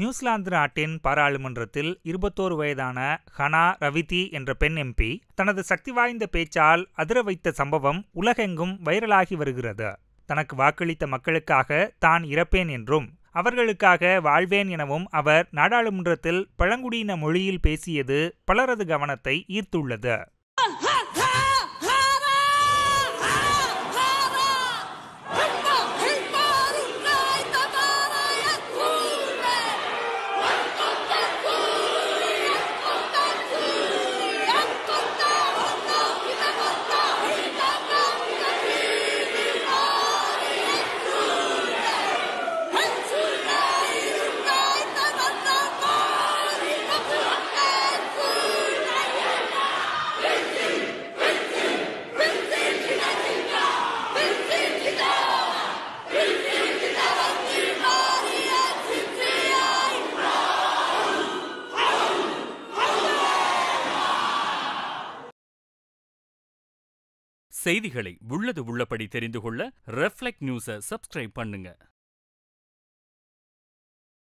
New Zealand நாட்டின் பாராளுமன்றத்தில் இருபத்தோரு வயதான ஹனா ரவிதி என்ற பெண் எம்பி தனது சக்தி வாய்ந்த பேச்சால் அதிர வைத்த சம்பவம் உலகெங்கும் வைரலாகி வருகிறது தனக்கு வாக்களித்த மக்களுக்காக தான் இறப்பேன் என்றும் அவர்களுக்காக வாழ்வேன் எனவும் அவர் நாடாளுமன்றத்தில் பழங்குடியின மொழியில் பேசியது பலரது கவனத்தை ஈர்த்துள்ளது செய்திகளை உள்ளது உள்ளபடி தெரிந்து கொள்ள ரெஃப்ளெக்ட் நியூஸை சப்ஸ்கிரைப் பண்ணுங்க